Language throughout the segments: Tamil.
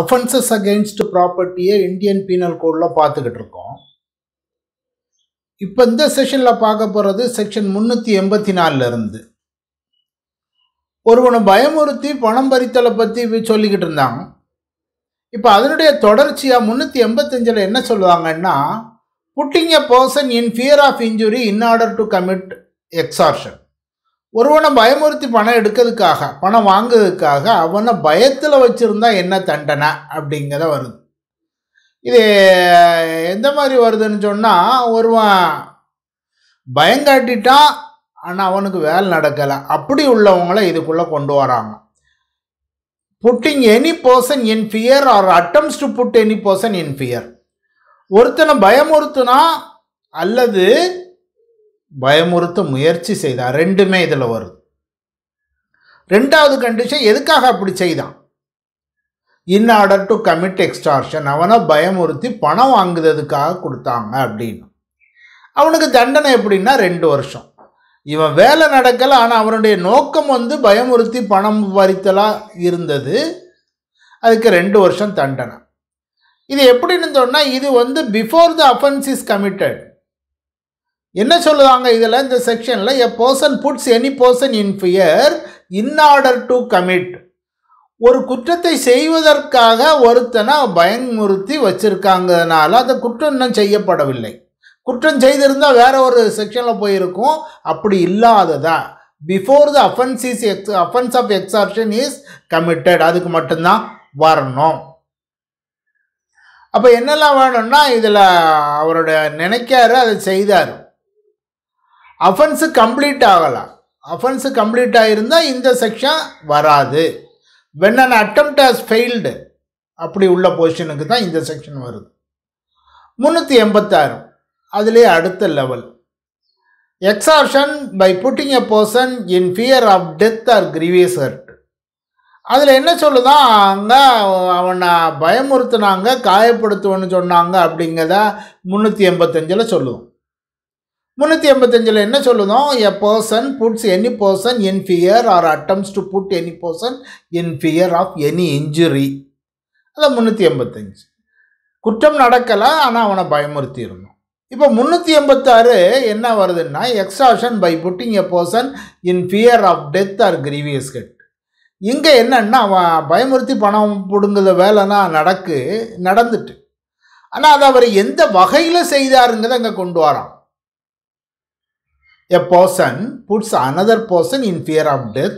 அஃபென்சஸ் அகெயின்ஸ்ட் ப்ராப்பர்ட்டியை இந்தியன் பீனல் கோடில் பார்த்துக்கிட்டு இருக்கோம் இப்போ இந்த செஷனில் பார்க்க போகிறது செக்ஷன் முந்நூற்றி எண்பத்தி நாலுலேருந்து ஒருவனை பயமுறுத்தி பணம் பறித்தலை பற்றி சொல்லிக்கிட்டு இருந்தாங்க இப்போ அதனுடைய தொடர்ச்சியாக முந்நூற்றி எண்பத்தஞ்சில் என்ன சொல்லுவாங்கன்னா putting a person in fear of injury in order to commit extortion ஒருவனை பயமுறுத்தி பணம் எடுக்கிறதுக்காக பணம் வாங்குறதுக்காக அவனை பயத்தில் வச்சுருந்தா என்ன தண்டனை அப்படிங்கிறத வருது இது எந்த மாதிரி வருதுன்னு சொன்னால் ஒருவன் பயங்காட்டிட்டான் ஆனால் அவனுக்கு வேலை நடக்கலை அப்படி உள்ளவங்கள இதுக்குள்ளே கொண்டு வராங்க putting any person in fear or attempts to put any person in fear ஒருத்தனை பயமுறுத்துனா அல்லது பயமுறுத்த முயற்சி செய்தான் ரெண்டுமே இதில் வருது ரெண்டாவது கண்டிஷன் எதுக்காக அப்படி செய்தான் in order to commit extortion அவனை பயமுறுத்தி பணம் வாங்குறதுக்காக கொடுத்தாங்க அப்படின்னு அவனுக்கு தண்டனை எப்படின்னா ரெண்டு வருஷம் இவன் வேலை நடக்கலை ஆனால் அவனுடைய நோக்கம் வந்து பயமுறுத்தி பணம் வரித்தலாக இருந்தது அதுக்கு ரெண்டு வருஷம் தண்டனை இது எப்படின்னு சொன்னால் இது வந்து before the offence is committed என்ன சொல்லுவாங்க இதில் இந்த செக்ஷனில் a person puts any person in fear in order to commit ஒரு குற்றத்தை செய்வதற்காக ஒருத்தனை பயமுறுத்தி வச்சுருக்காங்கனால அந்த குற்றம் இன்னும் செய்யப்படவில்லை குற்றம் செய்திருந்தால் வேற ஒரு செக்ஷனில் போயிருக்கும் அப்படி இல்லாததா before the offence is ex offence of extortion is committed அதுக்கு மட்டும்தான் வரணும் அப்போ என்னெல்லாம் வேணும்னா இதில் அவரோட நினைக்காரு அதை செய்தார் அஃபென்ஸு கம்ப்ளீட் ஆகலாம் அஃபென்ஸு கம்ப்ளீட் ஆகிருந்தால் இந்த செக்ஷன் வராது when an attempt has failed அப்படி உள்ள பொசிஷனுக்கு தான் இந்த செக்ஷன் வருது முந்நூற்றி எண்பத்தாறு அதிலே அடுத்த level extortion by putting a person in fear of death or grievous hurt அதில் என்ன சொல்லுதான் அங்கே அவனை பயமுறுத்தினாங்க காயப்படுத்துவன்னு சொன்னாங்க அப்படிங்கிறத முந்நூற்றி எண்பத்தஞ்சில் சொல்லுவோம் முந்நூற்றி எண்பத்தஞ்சில் என்ன சொல்லுதோ a person puts any person in fear or attempts to put any person in fear of any injury அதான் முந்நூற்றி எண்பத்தஞ்சு குற்றம் நடக்கலை ஆனால் அவனை பயமுறுத்தி இருந்தோம் இப்போ முந்நூற்றி எண்பத்தாறு என்ன வருதுன்னா extortion by putting a person in fear of death or grievous get இங்கே என்னன்னா அவன் பயமுறுத்தி பணம் பிடுங்குற வேலைனா நடக்கு நடந்துட்டு ஆனால் அதை அவர் எந்த வகையில் செய்தாருங்கிறத அங்கே கொண்டு வரான் A person puts another person in fear of death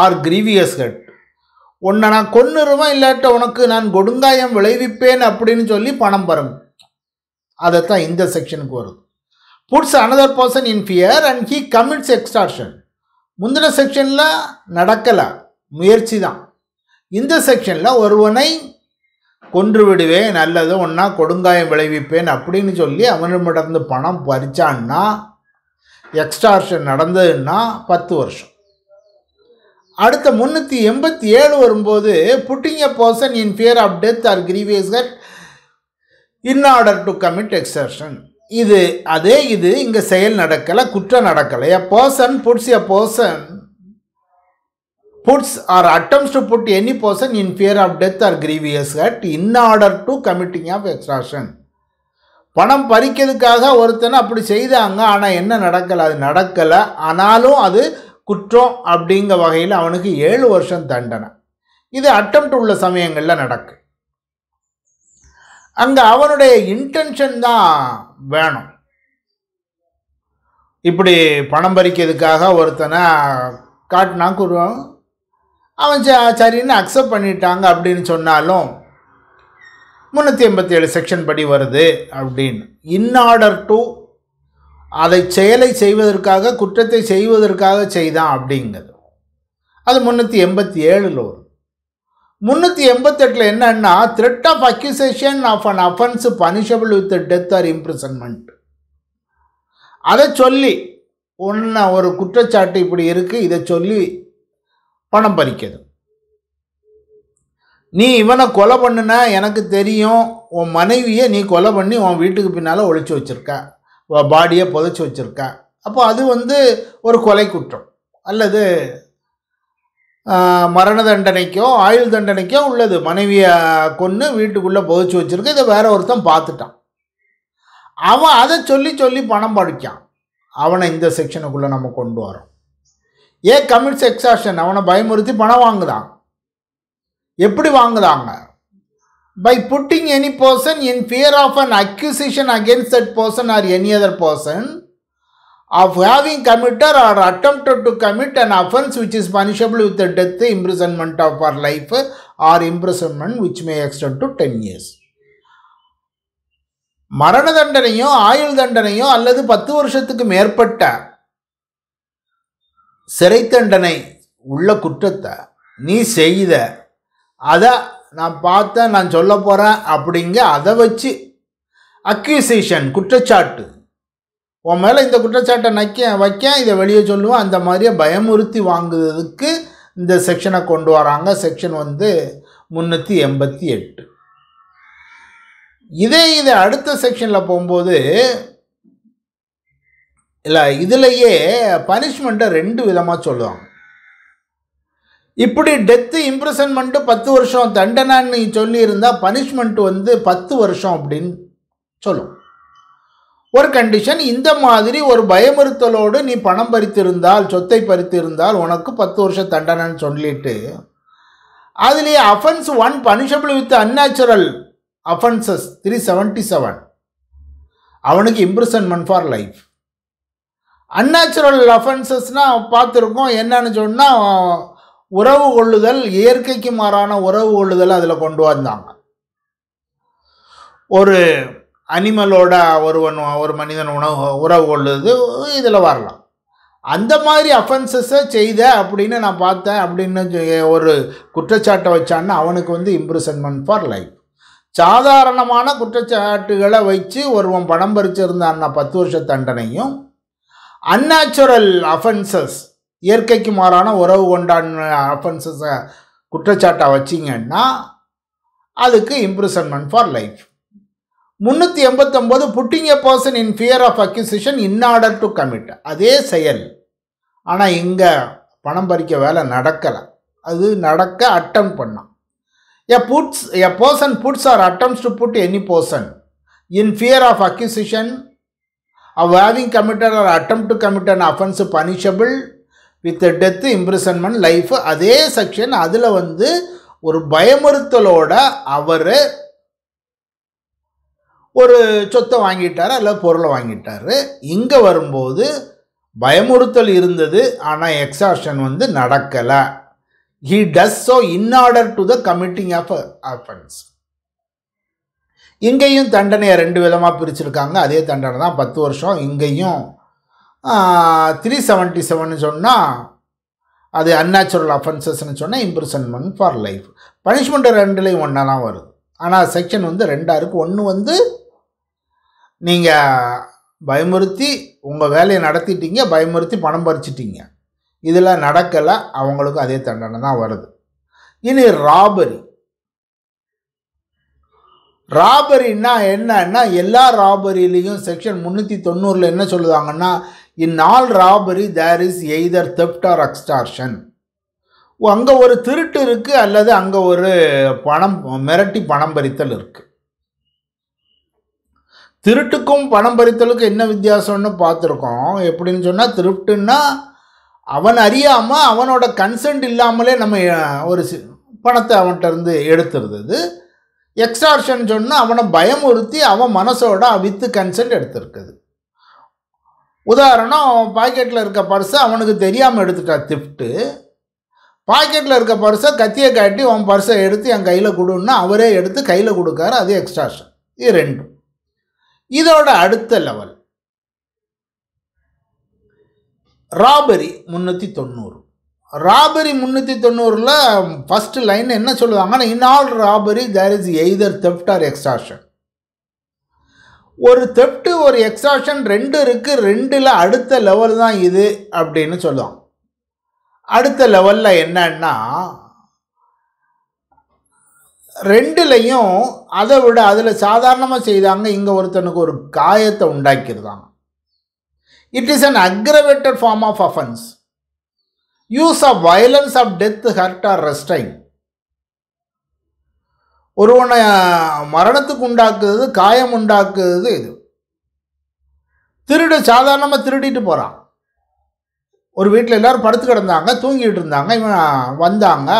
or grievous hurt. உன்னை நான் கொன்னுருவேன் இல்லாட்ட உனக்கு நான் கொடுங்காயம் விளைவிப்பேன் அப்படின்னு சொல்லி பணம் வரும் அதைத்தான் இந்த செக்ஷனுக்கு வருது puts another person in fear and he commits extortion முந்தின செக்ஷனில் நடக்கலை முயற்சி தான் இந்த செக்ஷனில் ஒருவனை கொன்று விடுவேன் அல்லது ஒன்றா கொடுங்காயம் விளைவிப்பேன் அப்படின்னு சொல்லி அவனிடமிருந்து பணம் பறிச்சான்னா எக்ஸ்டார்ஷன் நடந்ததுன்னா பத்து வருஷம் அடுத்த முந்நூற்றி எண்பத்தி ஏழு வரும்போது putting a person in fear of death or grievous cut in order to commit extortion இது அதே இது இங்கே செயல் நடக்கலை குற்றம் நடக்கலை a person puts a person puts or attempts to put any person in fear of death or grievous hurt in order to committing of extortion பணம் பறிக்கிறதுக்காக ஒருத்தனை அப்படி செய்தாங்க ஆனால் என்ன நடக்கலை அது நடக்கலை ஆனாலும் அது குற்றம் அப்படிங்கிற வகையில் அவனுக்கு ஏழு வருஷம் தண்டனை இது அட்டம் உள்ள சமயங்களில் நடக்கு அங்கே அவனுடைய இன்டென்ஷன் தான் வேணும் இப்படி பணம் பறிக்கிறதுக்காக ஒருத்தனை காட்டினா கூறுவான் அவன் சரின்னு அக்செப்ட் பண்ணிட்டாங்க அப்படின்னு சொன்னாலும் முந்நூற்றி எண்பத்தி ஏழு செக்ஷன் படி வருது அப்படின்னு இன் ஆர்டர் டு அதை செயலை செய்வதற்காக குற்றத்தை செய்வதற்காக செய்தான் அப்படிங்கிறது அது முந்நூற்றி எண்பத்தி ஏழில் வரும் முந்நூற்றி எண்பத்தெட்டில் என்னன்னா threat of accusation of an offence punishable with death or imprisonment அதை சொல்லி ஒன்று ஒரு குற்றச்சாட்டு இப்படி இருக்குது இதை சொல்லி பணம் பறிக்கிறது நீ இவனை கொலை பண்ணுனா எனக்கு தெரியும் உன் மனைவியை நீ கொலை பண்ணி உன் வீட்டுக்கு பின்னால் ஒழிச்சு வச்சுருக்க பாடியை புதைச்சி வச்சுருக்க அப்போ அது வந்து ஒரு கொலை குற்றம் அல்லது மரண தண்டனைக்கோ ஆயுள் தண்டனைக்கோ உள்ளது மனைவியை கொன்று வீட்டுக்குள்ளே புதைச்சி வச்சுருக்க இதை வேற ஒருத்தன் பார்த்துட்டான் அவன் அதை சொல்லி சொல்லி பணம் படிக்கான் அவனை இந்த செக்ஷனுக்குள்ளே நம்ம கொண்டு வரோம் ஏ கமிட்ஸ் எக்ஸாஷன் அவனை பயமுறுத்தி பணம் வாங்குதான் எப்படி வாங்குறாங்க by putting any person in fear of an accusation against that person or any other person of having committed or attempted to commit an offence which is punishable with death imprisonment of அவர் life or imprisonment which may extend to ten years மரண தண்டனையோ ஆயுள் தண்டனையோ அல்லது பத்து வருஷத்துக்கு மேற்பட்ட சிறை தண்டனை உள்ள குற்றத்தை நீ செய்த அதை நான் பார்த்தேன் நான் சொல்ல போகிறேன் அப்படிங்க அதை வச்சு அக்யூசேஷன் குற்றச்சாட்டு உன் மேலே இந்த குற்றச்சாட்டை நைக்க வைக்க இதை வெளியே சொல்லுவேன் அந்த மாதிரியே பயமுறுத்தி வாங்குறதுக்கு இந்த செக்ஷனை கொண்டு வராங்க செக்ஷன் வந்து முந்நூற்றி எண்பத்தி எட்டு இதே இதை அடுத்த செக்ஷனில் போகும்போது இல்லை இதுலேயே பனிஷ்மெண்ட்டை ரெண்டு விதமாக சொல்லுவாங்க இப்படி டெத்து இம்ப்ரெசன்மெண்ட்டு பத்து வருஷம் தண்டனான்னு சொல்லியிருந்தால் பனிஷ்மெண்ட் வந்து பத்து வருஷம் அப்படின்னு சொல்லும் ஒரு கண்டிஷன் இந்த மாதிரி ஒரு பயமுறுத்தலோடு நீ பணம் பறித்திருந்தால் சொத்தை பறித்திருந்தால் உனக்கு பத்து வருஷம் தண்டனைன்னு சொல்லிட்டு அதுலேயே offence one punishable with unnatural offences three seventy seven அவனுக்கு இம்ப்ரெசன்மெண்ட் ஃபார் லைஃப் அன்நேச்சுரல் அஃபென்சஸ்னால் பார்த்துருக்கோம் என்னன்னு சொன்னால் உறவு கொள்ளுதல் இயற்கைக்கு மாறான உறவு கொள்ளுதல் அதில் கொண்டு வந்தாங்க ஒரு அனிமலோட ஒருவன் ஒரு மனிதன் உணவு உறவு கொள்ளுது இதில் வரலாம் அந்த மாதிரி அஃபென்சஸை செய்த அப்படின்னு நான் பார்த்தேன் அப்படின்னு ஒரு குற்றச்சாட்டை வச்சான்னு அவனுக்கு வந்து இம்ப்ரூசன்மெண்ட் ஃபார் லைஃப் சாதாரணமான குற்றச்சாட்டுகளை வச்சு ஒருவன் பணம் பறிச்சிருந்தான்னா பத்து வருஷ தண்டனையும் அந்நேச்சுரல் அஃபென்சஸ் இயற்கைக்கு மாறான உறவு கொண்டான அஃபென்சஸை குற்றச்சாட்டாக வச்சிங்கன்னா அதுக்கு இம்ப்ரூசன்மெண்ட் ஃபார் லைஃப் முந்நூற்றி எண்பத்தொம்போது putting a person in fear of accusation in order to commit அதே செயல் ஆனால் இங்கே பணம் பறிக்க வேலை நடக்கலை அது நடக்க அட்டம் பண்ணான் a puts a person puts or attempts to put any person in fear of accusation of having committed or attempt to commit an offence punishable with death imprisonment life அதே செக்ஷன் அதில் வந்து ஒரு பயமுறுத்தலோட அவர் ஒரு சொத்தை வாங்கிட்டார் அல்ல பொருளை வாங்கிட்டார் இங்கே வரும்போது பயமுறுத்தல் இருந்தது ஆனால் எக்ஸாஷன் வந்து நடக்கலை he does so in order to the committing of offence இங்கேயும் தண்டனையை ரெண்டு விதமாக பிரிச்சிருக்காங்க அதே தண்டனை தான் பத்து வருஷம் இங்கேயும் த்ரீ செவன்ட்டி செவன் சொன்னால் அது அன்நேச்சுரல் அஃபென்சஸ்ன்னு சொன்னால் இம்ப்ரிசன்மெண்ட் ஃபார் லைஃப் பனிஷ்மெண்ட்டு ரெண்டுலேயும் ஒன்றா தான் வருது ஆனால் செக்ஷன் வந்து ரெண்டாக இருக்குது ஒன்று வந்து நீங்கள் பயமுறுத்தி உங்கள் வேலையை நடத்திட்டீங்க பயமுறுத்தி பணம் பறிச்சிட்டிங்க இதில் நடக்கலை அவங்களுக்கும் அதே தண்டனை தான் வருது இனி ராபரி ராபரின்னா என்னன்னா எல்லா ராபரிலையும் செக்ஷன் முந்நூற்றி தொண்ணூறில் என்ன சொல்லுவாங்கன்னா in all robbery there is either theft or extortion அங்கே ஒரு திருட்டு இருக்குது அல்லது அங்கே ஒரு பணம் மிரட்டி பணம் பறித்தல் இருக்குது திருட்டுக்கும் பணம் பறித்தலுக்கும் என்ன வித்தியாசம்னு பார்த்துருக்கோம் எப்படின்னு சொன்னால் திருட்டுன்னா அவன் அறியாமல் அவனோட கன்சென்ட் இல்லாமலே நம்ம ஒரு பணத்தை அவன்கிட்ட இருந்து எடுத்துருந்தது எக்ஸ்டார்ஷன் சொன்னால் அவனை பயமுறுத்தி அவன் மனசோட வித்து கன்சென்ட் எடுத்திருக்குது உதாரணம் அவன் பாக்கெட்டில் இருக்க பர்ஸை அவனுக்கு தெரியாமல் எடுத்துட்டான் திஃப்ட்டு பாக்கெட்டில் இருக்க பர்ஸை கத்தியை காட்டி அவன் பர்ஸை எடுத்து என் கையில் கொடுன்னா அவரே எடுத்து கையில் கொடுக்காரு அது எக்ஸ்ட்ராஷன் இது ரெண்டும் இதோட அடுத்த லெவல் ராபரி முந்நூற்றி தொண்ணூறு ராபரி முந்நூற்றி தொண்ணூறில் ஃபஸ்ட்டு லைன் என்ன சொல்லுவாங்கன்னா in all robbery there is either theft or extortion ஒரு தெப்டு ஒரு எக்ஸாஷன் ரெண்டு இருக்குது ரெண்டில் அடுத்த லெவல் தான் இது அப்படின்னு சொல்லுவோம் அடுத்த லெவலில் என்னன்னா ரெண்டுலேயும் அதை விட அதில் சாதாரணமாக செய்தாங்க இங்கே ஒருத்தனுக்கு ஒரு காயத்தை உண்டாக்கியிருந்தாங்க it is an aggravated form of offence use of violence of death hurt or restraint ஒருவனை மரணத்துக்கு உண்டாக்குறது காயம் உண்டாக்குறது இது திருடு சாதாரணமாக திருடிட்டு போகிறான் ஒரு வீட்டில் எல்லோரும் படுத்து கிடந்தாங்க தூங்கிட்டு இருந்தாங்க இவன் வந்தாங்க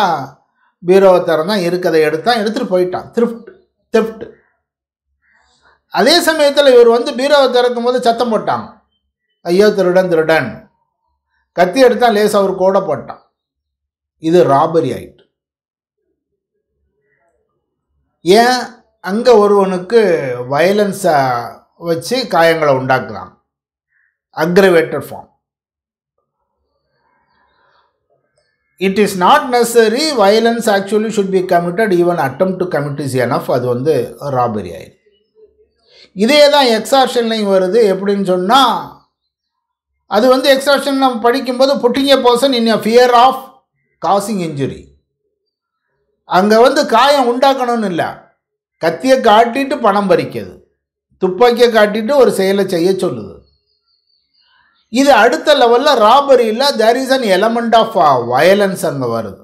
பீரோவை திறந்தான் இருக்கதை எடுத்தான் எடுத்துகிட்டு போயிட்டான் திருப்ட் தெஃப்ட் அதே சமயத்தில் இவர் வந்து பீரோவை திறக்கும் போது சத்தம் போட்டாங்க ஐயோ திருடன் திருடன் கத்தி எடுத்தான் லேசாக ஒரு கோடை போட்டான் இது ராபரி ஆகிட்டு ஏன் அங்கே ஒருவனுக்கு வயலன்ஸை வச்சு காயங்களை உண்டாக்குறான் aggravated form it is not necessary violence actually should be committed even attempt to commit is enough அது வந்து ராபரி ஆயிடு இதே தான் எக்ஸாப்ஷன்லையும் வருது எப்படின்னு சொன்னால் அது வந்து எக்ஸாப்ஷன் நம்ம படிக்கும்போது putting a person in a fear of causing injury அங்கே வந்து காயம் உண்டாக்கணும்னு இல்லை கத்தியை காட்டிட்டு பணம் பறிக்கிறது துப்பாக்கியை காட்டிட்டு ஒரு செயலை செய்ய சொல்லுது இது அடுத்த லெவலில் ராபரியில் there is an element of violence அங்கே வருது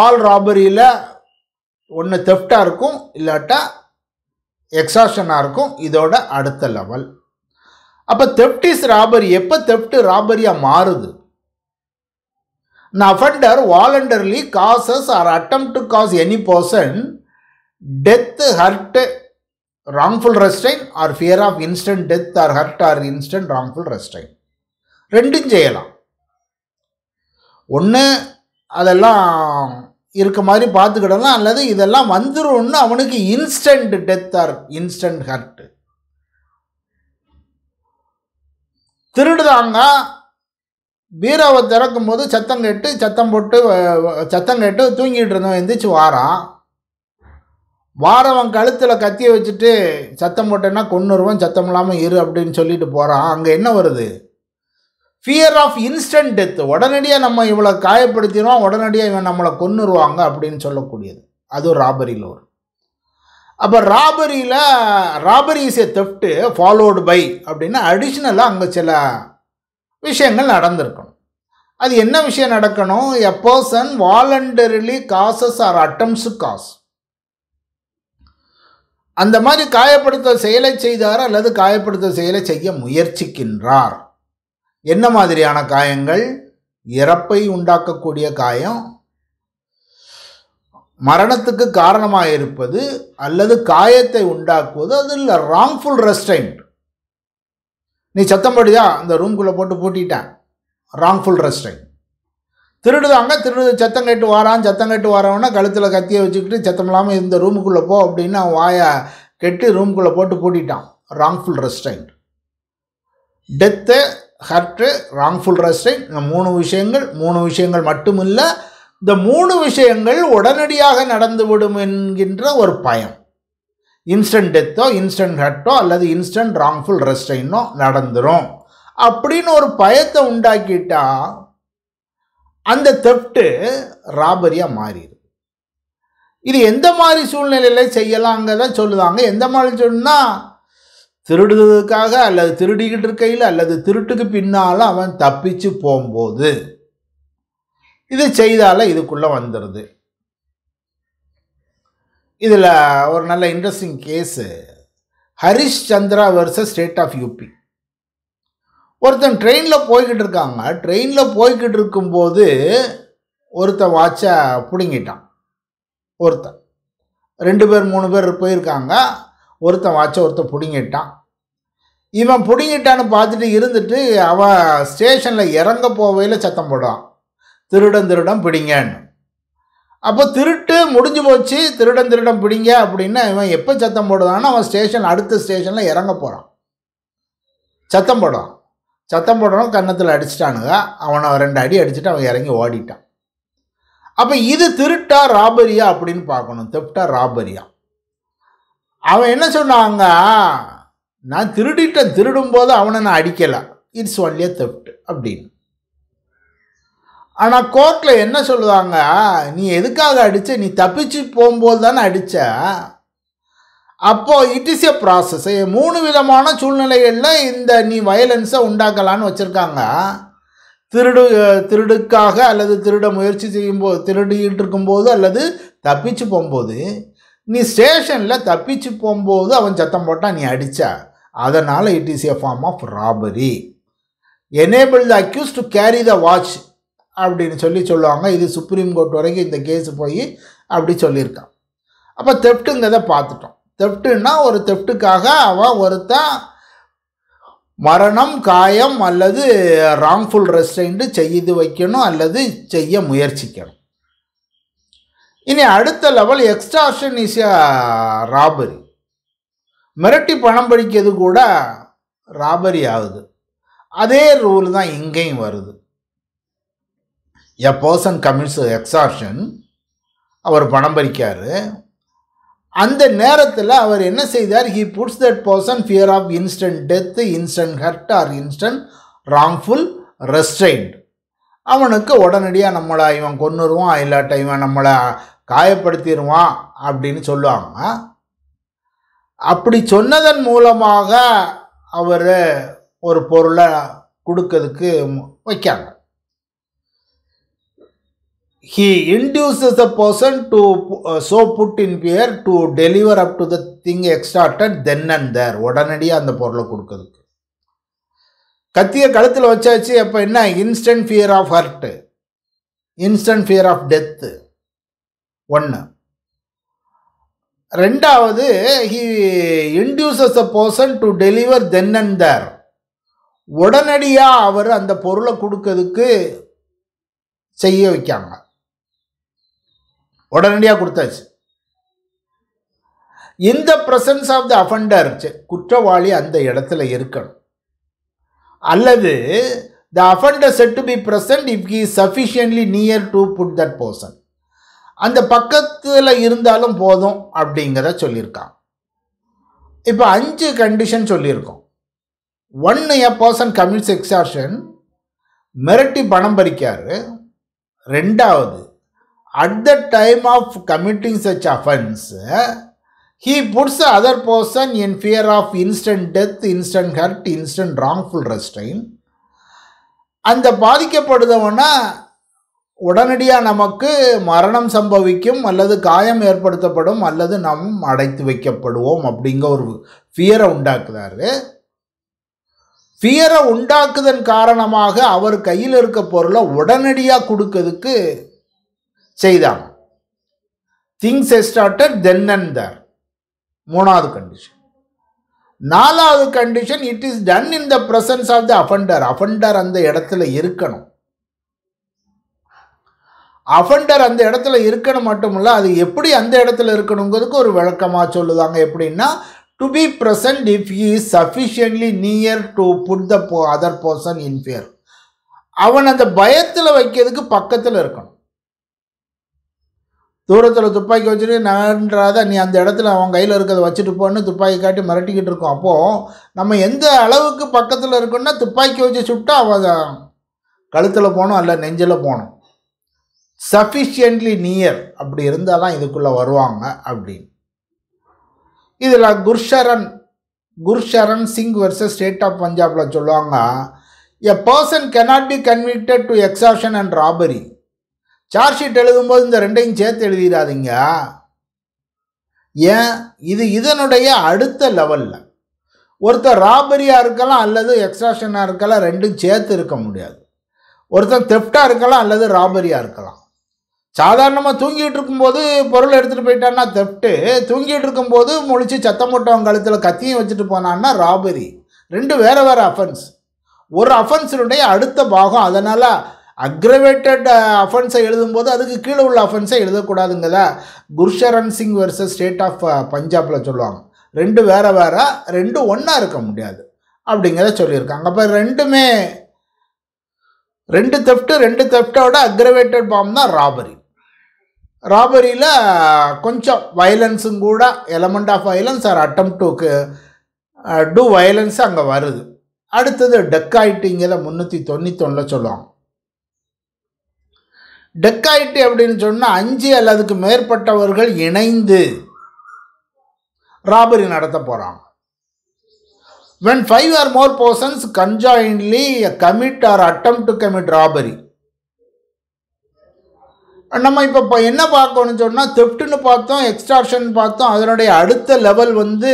ஆல் ராபரியில் ஒன்று தெஃப்டாக இருக்கும் இல்லாட்டா எக்ஸாஷனாக இருக்கும் இதோட அடுத்த லெவல் அப்போ தெஃப்டிஸ் ராபரி எப்போ தெஃப்ட் ராபரியாக மாறுது an offender voluntarily causes or attempt to cause any person death, hurt, wrongful restraint or fear of instant death or hurt or instant wrongful restraint. ரெண்டும் செய்யலாம் ஒன்று அதெல்லாம் இருக்க மாதிரி பார்த்துக்கிடலாம் அல்லது இதெல்லாம் வந்துடும்னு அவனுக்கு instant death or instant hurt திருடுதாங்க பீரோவை திறக்கும் போது சத்தம் கேட்டு சத்தம் போட்டு சத்தம் கேட்டு தூங்கிட்டு இருந்தோம் எந்திரிச்சு வாரான் வாரவன் கழுத்தில் கத்திய வச்சுட்டு சத்தம் போட்டேன்னா கொன்னுருவன் சத்தம் இல்லாமல் இரு அப்படின்னு சொல்லிட்டு போகிறான் அங்கே என்ன வருது ஃபியர் ஆஃப் இன்ஸ்டன்ட் டெத் உடனடியாக நம்ம இவ்வளோ காயப்படுத்திடுவோம் உடனடியாக இவன் நம்மளை கொன்னுருவாங்க அப்படின்னு சொல்லக்கூடியது அது ஒரு ராபரியில் ஒரு அப்போ ராபரியில் robbery is a theft followed by அப்படின்னா அடிஷ்னலாக அங்கே சில விஷயங்கள் நடந்திருக்கணும் அது என்ன விஷயம் நடக்கணும் a person voluntarily causes or attempts cause அந்த மாதிரி காயப்படுத்த செயலை செய்தார் அல்லது காயப்படுத்த செயலை செய்ய முயற்சிக்கின்றார் என்ன மாதிரியான காயங்கள் இறப்பை உண்டாக்கக்கூடிய காயம் மரணத்துக்கு காரணமாக இருப்பது அல்லது காயத்தை உண்டாக்குவது அதில் ராங்ஃபுல் ரெஸ்டைண்ட் நீ சத்தம் படியா அந்த ரூம்குள்ளே போட்டு பூட்டிட்டேன் ராங்ஃபுல் ரெஸ்ட்ரிங் திருடுதாங்க திருடு சத்தம் கேட்டு வாரான் சத்தம் கேட்டு வாரவனா கழுத்தில் கத்தியை வச்சுக்கிட்டு சத்தம் இல்லாமல் இந்த ரூமுக்குள்ளே போ அப்படின்னு அவன் வாயை கெட்டு ரூம்குள்ளே போட்டு பூட்டிட்டான் wrongful restraint death hurt wrongful restraint இந்த மூணு விஷயங்கள் மூணு விஷயங்கள் மட்டுமில்லை இந்த மூணு விஷயங்கள் உடனடியாக நடந்துவிடும் என்கின்ற ஒரு பயம் இன்ஸ்டன்ட் டெத்தோ இன்ஸ்டன்ட் ஹட்டோ அல்லது இன்ஸ்டன்ட் ராங்ஃபுல் ரெஸ்டைனோ நடந்துடும் அப்படின்னு ஒரு பயத்தை உண்டாக்கிட்டா அந்த தெப்டு ராபரியாக மாறிடுது இது எந்த மாதிரி சூழ்நிலையில் செய்யலாங்கிறத சொல்லுவாங்க எந்த மாதிரி சொன்னால் திருடுறதுக்காக அல்லது திருடிக்கிட்டு இருக்கையில் அல்லது திருட்டுக்கு பின்னால் அவன் தப்பிச்சு போகும்போது இது செய்தால இதுக்குள்ளே வந்துடுது இதில் ஒரு நல்ல interesting case Harish Chandra versus state of UP ஒருத்தன் ட்ரெயினில் போய்கிட்டு இருக்காங்க ட்ரெயினில் போய்கிட்டு இருக்கும்போது ஒருத்தன் வாட்சை பிடுங்கிட்டான் ஒருத்தன் ரெண்டு பேர் மூணு பேர் போயிருக்காங்க ஒருத்தன் வாட்சை ஒருத்தன் பிடுங்கிட்டான் இவன் பிடுங்கிட்டான்னு பார்த்துட்டு இருந்துட்டு அவன் ஸ்டேஷனில் இறங்க போவையில் சத்தம் போடுவான் திருடன் திருடம் பிடிங்கன்னு அப்போ திருட்டு முடிஞ்சு போச்சு திருடன் திருடம் பிடிங்க அப்படின்னா இவன் எப்போ சத்தம் போடுவான்னா அவன் ஸ்டேஷன் அடுத்த ஸ்டேஷனில் இறங்க போகிறான் சத்தம் போடுவான் சத்தம் போடுறவன் கன்னத்தில் அடிச்சிட்டானுங்க அவனை ரெண்டு அடி அடிச்சுட்டு அவன் இறங்கி ஓடிட்டான் அப்போ இது திருட்டா ராபரியா அப்படின்னு பார்க்கணும் தெப்டா ராபரியா அவன் என்ன சொன்னாங்க நான் திருடிட்ட திருடும்போது அவனை நான் அடிக்கலை இட்ஸ் ஒன்லியே தெப்ட் அப்படின்னு ஆனால் கோர்ட்டில் என்ன சொல்லுவாங்க நீ எதுக்காக அடித்த நீ தப்பிச்சு போகும்போது தானே அடித்த அப்போது இட் இஸ் எ ப்ராசஸ் மூணு விதமான சூழ்நிலைகளில் இந்த நீ வயலன்ஸை உண்டாக்கலான்னு வச்சுருக்காங்க திருடு திருடுக்காக அல்லது திருட முயற்சி செய்யும்போது திருடிக்கிட்டு இருக்கும்போது அல்லது தப்பிச்சு போகும்போது நீ ஸ்டேஷனில் தப்பிச்சு போகும்போது அவன் சத்தம் போட்டால் நீ அடித்த அதனால் it is a form of robbery enable the accused to carry the watch அப்படின்னு சொல்லி சொல்லுவாங்க இது சுப்ரீம் கோர்ட் வரைக்கும் இந்த கேஸ் போய் அப்படி சொல்லியிருக்கான் அப்போ தெஃப்ட்டுங்கிறத பார்த்துட்டோம் தெஃப்ட்டுன்னா ஒரு தெஃப்ட்டுக்காக அவன் ஒருத்தன் மரணம் காயம் அல்லது ராங்ஃபுல் ரெஸ்ட்ரைண்ட்டு செய்து வைக்கணும் அல்லது செய்ய முயற்சிக்கணும் இனி அடுத்த லெவல் எக்ஸ்ட்ராஷன் இஸ் ராபரி மிரட்டி பணம் பறிக்கிறது கூட ராபரி ஆகுது அதே ரூல் தான் இங்கேயும் வருது எ பர்சன் கமிட்ஸ் எக்ஸாப்ஷன் அவர் பணம் பறிக்கார் அந்த நேரத்தில் அவர் என்ன செய்தார் he puts that person fear of instant death instant hurt or instant wrongful restraint அவனுக்கு உடனடியாக நம்மளை இவன் கொன்னுருவான் இல்லாட்ட இவன் நம்மளை காயப்படுத்திடுவான் அப்படின்னு சொல்லுவாங்க அப்படி சொன்னதன் மூலமாக அவர் ஒரு பொருளை கொடுக்கறதுக்கு வைக்காங்க he induces a person to uh, so put in fear to deliver up to the thing extracted then and there உடனடியாக அந்த பொருளை கொடுக்கறதுக்கு கத்தியை கழுத்தில் வச்சாச்சு அப்போ என்ன instant fear of hurt instant fear of death ஒன்று ரெண்டாவது he induces a person to deliver then and there உடனடியாக அவர் அந்த பொருளை கொடுக்கறதுக்கு செய்ய வைக்காங்க உடனடியாக கொடுத்தாச்சு இந்த ப்ரெசன்ஸ் ஆஃப் த அஃபண்டர் குற்றவாளி அந்த இடத்துல இருக்கணும் அல்லது the offender said to be present if he sufficiently near to put that person அந்த பக்கத்தில் இருந்தாலும் போதும் அப்படிங்கிறத சொல்லியிருக்கான் இப்போ அஞ்சு கண்டிஷன் சொல்லியிருக்கோம் ஒன்று எ பர்சன் கமிட்ஸ் எக்ஸாப்ஷன் மிரட்டி பணம் பறிக்காரு ரெண்டாவது at the time of committing such offense, he puts other person in fear of instant death, instant hurt, instant wrongful restraint. அந்த பாதிக்கப்படுதவனா உடனடியாக நமக்கு மரணம் சம்பவிக்கும் அல்லது காயம் ஏற்படுத்தப்படும் அல்லது நாம் அடைத்து வைக்கப்படுவோம் அப்படிங்கிற ஒரு ஃபியரை உண்டாக்குதாரு ஃபியரை உண்டாக்குதன் காரணமாக அவர் கையில் இருக்க பொருளை உடனடியாக கொடுக்கறதுக்கு செய்தாங்க திங்ஸ் எஸ்டார்டர் தென் அண்ட் தர் மூணாவது கண்டிஷன் நாலாவது condition it is done in the presence of the offender offender அந்த இடத்துல இருக்கணும் அஃபண்டர் அந்த இடத்துல இருக்கணும் மட்டுமில்ல அது எப்படி அந்த இடத்துல இருக்கணுங்கிறதுக்கு ஒரு விளக்கமாக சொல்லுதாங்க எப்படின்னா to be present if is sufficiently near to put the other person in fear அவன் அந்த பயத்தில் வைக்கிறதுக்கு பக்கத்தில் இருக்கணும் தூரத்தில் துப்பாக்கி வச்சுட்டு நன்றாத நீ அந்த இடத்துல அவன் கையில் இருக்கிறத வச்சுட்டு போன்னு துப்பாக்கி காட்டி மிரட்டிக்கிட்டு இருக்கோம் அப்போது நம்ம எந்த அளவுக்கு பக்கத்தில் இருக்கணும்னா துப்பாக்கி வச்சு சுட்டா அவன் கழுத்தில் போகணும் அல்ல நெஞ்சில் போகணும் சஃபிஷியன்ட்லி நியர் அப்படி இருந்தால் தான் இதுக்குள்ளே வருவாங்க அப்படின்னு இதில் Gursharan Gursharan Singh versus state of பஞ்சாபில் சொல்லுவாங்க a person cannot be convicted to extortion and robbery charge sheet எழுதும்போது இந்த ரெண்டையும் சேர்த்து எழுதிடாதீங்க ஏன் இது இதனுடைய அடுத்த லெவலில் ஒருத்தர் ராபரியாக இருக்கலாம் அல்லது எக்ஸ்ட்ராஷனாக இருக்கலாம் ரெண்டும் சேர்த்து இருக்க முடியாது ஒருத்தன் தெஃப்டாக இருக்கலாம் அல்லது ராபரியாக இருக்கலாம் சாதாரணமாக தூங்கிட்டு இருக்கும்போது பொருள் எடுத்துகிட்டு போயிட்டான்னா தெஃப்ட்டு தூங்கிட்டு இருக்கும்போது முழிச்சு சத்தம் போட்டவன் கழுத்தில் கத்தியும் வச்சுட்டு போனான்னா ராபரி ரெண்டு வேறு வேறு அஃபென்ஸ் ஒரு அஃபென்ஸினுடைய அடுத்த பாகம் அதனால் அக்ரவேட்டட் அஃபென்ஸை uh, எழுதும்போது அதுக்கு கீழே உள்ள அஃபென்ஸை எழுதக்கூடாதுங்கிறத Gursharan Singh versus state of பஞ்சாபில் சொல்லுவாங்க ரெண்டு வேறு வேறு ரெண்டும் ஒன்றா இருக்க முடியாது அப்படிங்கிறத சொல்லியிருக்காங்க அப்போ ரெண்டுமே ரெண்டு தெஃப்ட்டு ரெண்டு தெஃப்டோட அக்ரவேட்டட் பாம் தான் ராபரி ராபரியில் கொஞ்சம் வயலன்ஸும் கூட element of violence or attempt டூக்கு டூ வயலன்ஸ் அங்கே வருது அடுத்தது டெக்காயிட்டிங்கிறத முந்நூற்றி தொண்ணூத்தொன்னில் சொல்லுவாங்க டெக்காயிட்டி அப்படின்னு சொன்னால் அஞ்சு அல்லதுக்கு மேற்பட்டவர்கள் இணைந்து ராபரி நடத்த போகிறாங்க when five or more persons conjointly commit or attempt to commit robbery நம்ம இப்போ இப்போ என்ன பார்க்கணும்னு சொன்னால் தெஃப்ட்டுன்னு பார்த்தோம் எக்ஸ்ட்ராக்ஷன் பார்த்தோம் அதனுடைய அடுத்த லெவல் வந்து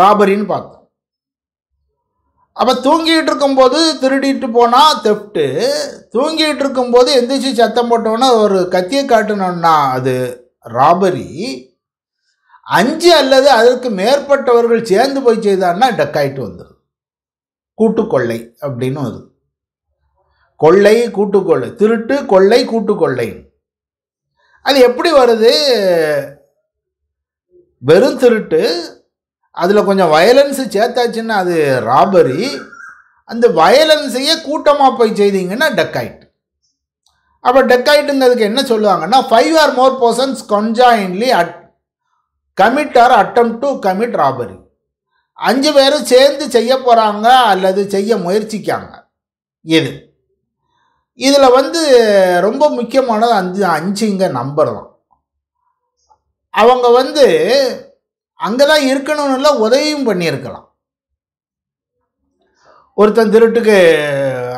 ராபரின்னு பார்த்தோம் அப்போ தூங்கிட்டு இருக்கும்போது திருடிட்டு போனால் தெஃப்ட்டு தூங்கிட்டு இருக்கும்போது எந்திரிச்சு சத்தம் போட்டோன்னா ஒரு கத்தியை காட்டணும்னா அது ராபரி அஞ்சு அல்லது அதற்கு மேற்பட்டவர்கள் சேர்ந்து போய் செய்தான்னா டக்காயிட்டு வந்துடும் கூட்டுக்கொள்ளை அப்படின்னு வருது கொள்ளை கூட்டுக்கொள்ளை திருட்டு கொள்ளை கூட்டுக்கொள்ளை அது எப்படி வருது வெறும் திருட்டு அதில் கொஞ்சம் வயலன்ஸு சேர்த்தாச்சுன்னா அது ராபரி அந்த வயலன்ஸையே கூட்டமாக போய் செய்தீங்கன்னா டெக்காய்ட் அப்போ டெக்காய்ட்டுங்கிறதுக்கு என்ன சொல்லுவாங்கன்னா five or more persons conjointly at commit or attempt to commit robbery அஞ்சு பேரும் சேர்ந்து செய்ய போகிறாங்க அல்லது செய்ய முயற்சிக்காங்க எது இதில் வந்து ரொம்ப முக்கியமானது அஞ்சு அஞ்சுங்க நம்பர் தான் அவங்க வந்து அங்கே தான் இருக்கணும்னு உதவியும் பண்ணியிருக்கலாம் ஒருத்தன் திருட்டுக்கு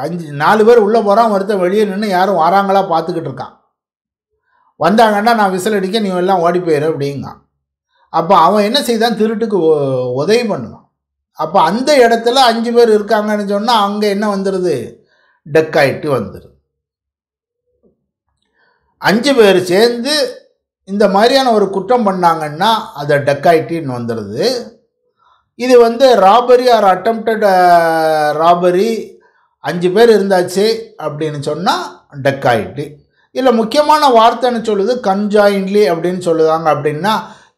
அஞ்சு நாலு பேர் உள்ளே போகிறான் ஒருத்தன் வெளியே நின்று யாரும் வராங்களா பார்த்துக்கிட்டு இருக்கான் வந்தாங்கன்னா நான் விசில் அடிக்க நீ எல்லாம் ஓடி போயிரு அப்படிங்கான் அப்போ அவன் என்ன செய்தான் திருட்டுக்கு உதவி பண்ணுவான் அப்போ அந்த இடத்துல அஞ்சு பேர் இருக்காங்கன்னு சொன்னால் அங்கே என்ன வந்துடுது டெக்காயிட்டு வந்துடுது அஞ்சு பேர் சேர்ந்து இந்த மாதிரியான ஒரு குற்றம் பண்ணாங்கன்னா அதை டக்காயிட்டின்னு வந்துடுது இது வந்து ராபரி ஆர் அட்டம்ப்டட் ராபரி அஞ்சு பேர் இருந்தாச்சு அப்படின்னு சொன்னால் டக்காயிட்டு இல்லை முக்கியமான வார்த்தைன்னு சொல்லுது கன்ஜாயின்லி அப்படின்னு சொல்லுதாங்க அப்படின்னா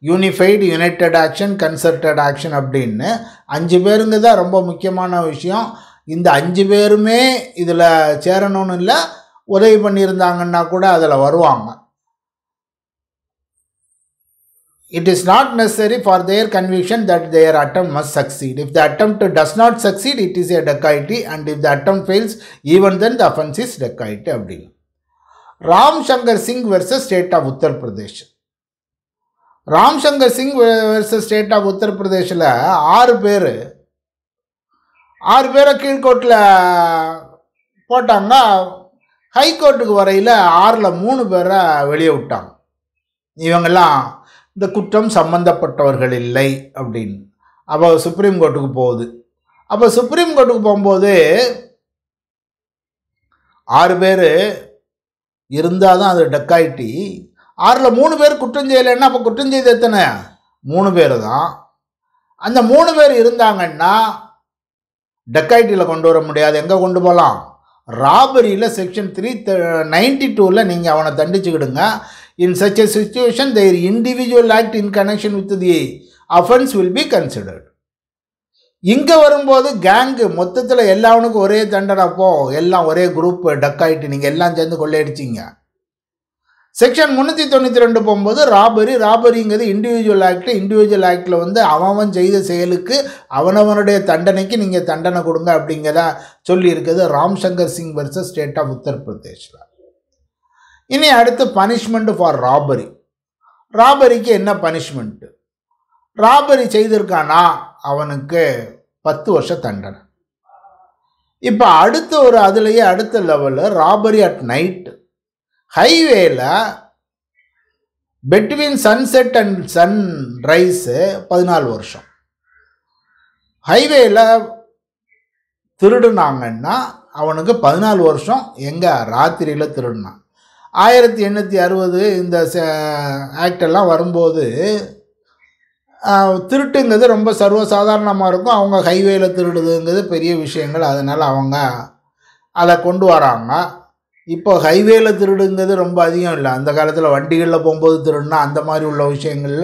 unified united action concerted action அப்படின்னு அஞ்சு பேருங்க தான் ரொம்ப முக்கியமான விஷயம் இந்த அஞ்சு பேருமே இதில் சேரணும்னு இல்லை உதவி பண்ணியிருந்தாங்கன்னா கூட அதில் வருவாங்க it is not necessary for their conviction that their attempt must succeed. If the attempt does not succeed, it is a dacoity and if the attempt fails, even then the offense is dacoity அப்படின்னு Ram Shankar Singh versus state of Uttar Pradesh Ram Shankar Singh versus state of உத்தரப்பிரதேஷில் ஆறு பேர் ஆறு பேரை கீழ்கோட்டில் போட்டாங்க ஹைகோர்ட்டுக்கு வரையில் ஆறில் மூணு பேரை வெளியே விட்டாங்க இவங்கெல்லாம் இந்த குற்றம் சம்பந்தப்பட்டவர்கள் இல்லை அப்படின்னு அப்போ சுப்ரீம் கோர்ட்டுக்கு போகுது அப்போ சுப்ரீம் கோர்ட்டுக்கு போகும்போது ஆறு பேர் இருந்தால் தான் அது டக்காயிட்டி ஆறில் மூணு பேர் குற்றம் செய்யலைன்னா அப்போ குற்றம் செய்து எத்தனை மூணு பேர் தான் அந்த மூணு பேர் இருந்தாங்கன்னா டெக்காயிட்டியில் கொண்டு வர முடியாது எங்கே கொண்டு போகலாம் ராபரியில் செக்ஷன் த்ரீ நைன்டி டூவில் நீங்கள் அவனை தண்டிச்சுக்கிடுங்க In such a situation, their individual act in connection with the offense will be considered. இங்கே வரும்போது கேங்கு மொத்தத்தில் எல்லாவனுக்கும் ஒரே தண்டனை போ எல்லாம் ஒரே குரூப் டக் ஆகிட்டு நீங்கள் எல்லாம் சேர்ந்து கொள்ளையடிச்சிங்க செக்ஷன் முந்நூற்றி தொண்ணூற்றி ரெண்டு போகும்போது ராபரி ராபரிங்கிறது இண்டிவிஜுவல் ஆக்ட் இண்டிவிஜுவல் ஆக்டில் வந்து அவன் செய்த செயலுக்கு அவனவனுடைய தண்டனைக்கு நீங்கள் தண்டனை கொடுங்க அப்படிங்கிறத சொல்லியிருக்கிறது Ram Shankar Singh versus state of உத்தரப்பிரதேஷில் இனி அடுத்து பனிஷ்மெண்ட் ஃபார் ராபரி ராபரிக்கு என்ன பனிஷ்மெண்ட்டு ராபரி செய்திருக்கானா அவனுக்கு பத்து வருஷம் தண்டனை இப்போ அடுத்த ஒரு அதுலேயே அடுத்த லெவலில் ராபரி அட் நைட்டு ஹைவேல between sunset and sunrise பதினாலு வருஷம் ஹைவேயில் திருடுனாங்கன்னா அவனுக்கு பதினாலு வருஷம் எங்கே ராத்திரியில் திருடினான் ஆயிரத்தி எண்ணூற்றி அறுபது இந்த ஆக்டெல்லாம் வரும்போது திருட்டுங்கிறது ரொம்ப சர்வசாதாரணமாக இருக்கும் அவங்க ஹைவேயில் திருடுதுங்கிறது பெரிய விஷயங்கள் அதனால் அவங்க அதை கொண்டு வராங்க இப்போ ஹைவேயில் திருடுங்கிறது ரொம்ப அதிகம் இல்லை அந்த காலத்தில் வண்டிகளில் போகும்போது திருடுனா அந்த மாதிரி உள்ள விஷயங்கள்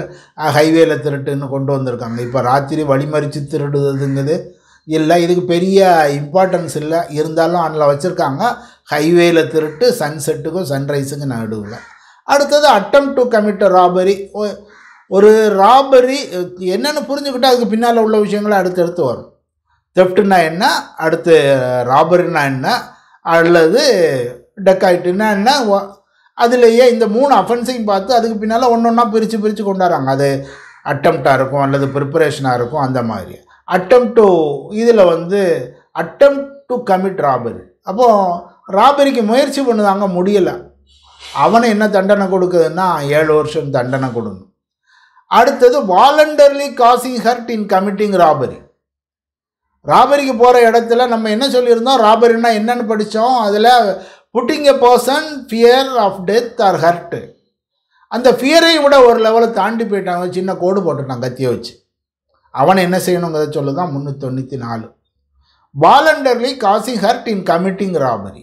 ஹைவேயில் திருட்டுன்னு கொண்டு வந்திருக்காங்க இப்போ ராத்திரி வழிமறித்து திருடுதுங்கிறது இல்லை இதுக்கு பெரிய இம்பார்ட்டன்ஸ் இல்லை இருந்தாலும் அதில் வச்சுருக்காங்க ஹைவேயில் திருட்டு சன்செட்டுக்கும் சன்ரைஸுக்கும் நடுவில் அடுத்தது அட்டம் டு கமிட் ராபரி ஒரு ராபரி என்னென்னு புரிஞ்சுக்கிட்டால் அதுக்கு பின்னால் உள்ள விஷயங்களை அடுத்தடுத்து வரும் தெஃப்ட்னா என்ன அடுத்து ராபரினா என்ன அல்லது டெக்காய்ட்டுனா என்ன அதுலேயே இந்த மூணு அஃபென்ஸையும் பார்த்து அதுக்கு பின்னால் ஒன்று ஒன்றா பிரித்து பிரித்து கொண்டாடுறாங்க அது அட்டம்ப்டாக இருக்கும் அல்லது ப்ரிப்பரேஷனாக இருக்கும் அந்த மாதிரி அட்டம் டு இதில் வந்து அட்டம் டு கமிட் ராபரி அப்போது ராபரிக்கு முயற்சி பண்ணுதாங்க முடியலை அவனை என்ன தண்டனை கொடுக்குதுன்னா ஏழு வருஷம் தண்டனை கொடுங்க அடுத்தது voluntarily causing hurt in committing robbery ராபரிக்கு போகிற இடத்துல நம்ம என்ன சொல்லியிருந்தோம் ராபரினா என்னன்னு படித்தோம் அதில் putting a person fear of death or hurt அந்த ஃபியரை விட ஒரு லெவலை தாண்டி போயிட்டாங்க சின்ன கோடு போட்டுட்டான் கத்தியை வச்சு அவன் என்ன செய்யணுங்கிறத சொல்லுதான் முந்நூற்றி தொண்ணூற்றி நாலு voluntarily causing hurt in committing robbery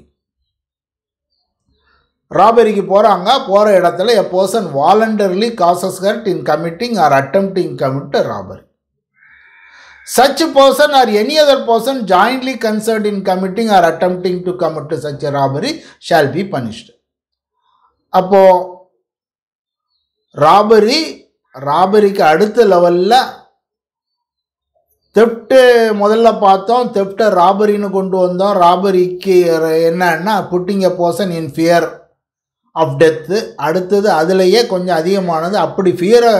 ராபரிக்கு போகிறாங்க போகிற இடத்துல a person voluntarily causes hurt in committing or attempting commit robbery such person or any other person jointly concerned in committing or attempting to commit such robbery shall be punished அப்போது ராபரி ராபரிக்கு அடுத்த லெவலில் தெப்டு முதல்ல பார்த்தோம் தெப்டை ராபரின்னு கொண்டு வந்தோம் ராபரிக்கு என்னன்னா putting a in fear of death அடுத்தது அதுலேயே கொஞ்சம் அதிகமானது அப்படி ஃபியரை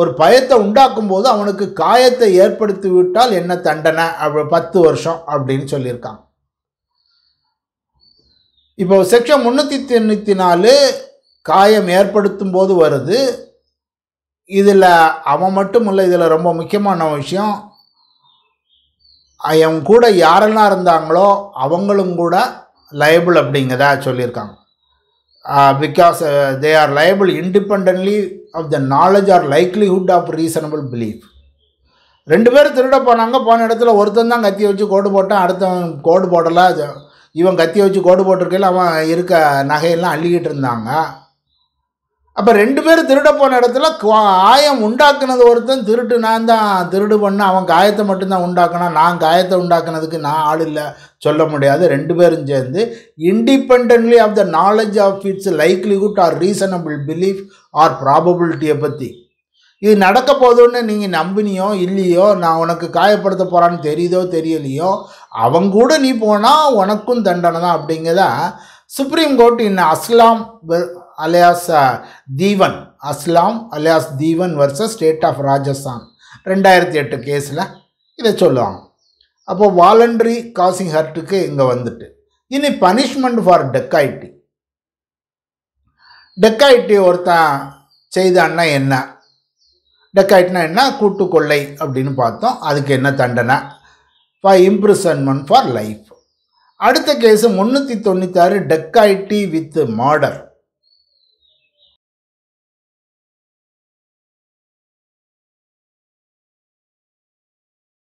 ஒரு பயத்தை உண்டாக்கும் போது அவனுக்கு காயத்தை ஏற்படுத்தி விட்டால் என்ன தண்டனை அப்படி பத்து வருஷம் அப்படின்னு சொல்லியிருக்காங்க இப்போ செக்ஷன் முந்நூற்றி தொண்ணூற்றி நாலு காயம் ஏற்படுத்தும் போது வருது இதில் அவன் மட்டும் இல்லை இதில் ரொம்ப முக்கியமான விஷயம் அவங்க கூட யாரெல்லாம் இருந்தாங்களோ அவங்களும் கூட லைபிள் அப்படிங்கிறதா சொல்லியிருக்காங்க because they are liable independently of the knowledge or likelihood of reasonable belief ரெண்டு பேரும் திருட போனாங்க போன இடத்துல ஒருத்தன் தான் கத்தியை வச்சு கோடு போட்டான் அடுத்தவன் கோடு போடலை இவன் கத்தியை வச்சு கோடு போட்டிருக்கையில் அவன் இருக்க நகையெல்லாம் அள்ளிக்கிட்டு இருந்தாங்க அப்போ ரெண்டு பேரும் திருட போன இடத்துல காயம் உண்டாக்குனது ஒருத்தன் திருட்டு நான் தான் திருடு பண்ண அவன் காயத்தை மட்டும்தான் உண்டாக்கினா நான் காயத்தை உண்டாக்குனதுக்கு நான் ஆள் இல்லை சொல்ல முடியாது ரெண்டு பேரும் சேர்ந்து independently of the knowledge of its likelihood or reasonable belief or ப்ராபபிலிட்டியை பற்றி இது நடக்க போதுன்னு நீங்கள் நம்பினியோ இல்லையோ நான் உனக்கு காயப்படுத்த போகிறான்னு தெரியுதோ தெரியலையோ அவங்க கூட நீ போனால் உனக்கும் தண்டனை தான் அப்படிங்கிறத சுப்ரீம் கோர்ட் இன் அஸ்லாம் alias Diwan Aslam alias Diwan versus state of Rajasthan ரெண்டாயிரத்தி எட்டு கேஸில் இதை சொல்லுவாங்க அப்போது வாலண்டரி காசிங் ஹர்ட்டுக்கு இங்கே வந்துட்டு இனி பனிஷ்மெண்ட் ஃபார் டெக்காயிட்டி டெக்காயிட்டி ஒருத்தன் செய்தான்னா என்ன டெக்காயிட்னா என்ன கூட்டு கொள்ளை அப்படின்னு பார்த்தோம் அதுக்கு என்ன தண்டனை ஃபார் இம்ப்ரிசன்மெண்ட் ஃபார் லைஃப் அடுத்த கேஸு முந்நூற்றி தொண்ணூற்றாறு டெக்காயிட்டி வித் மாடர்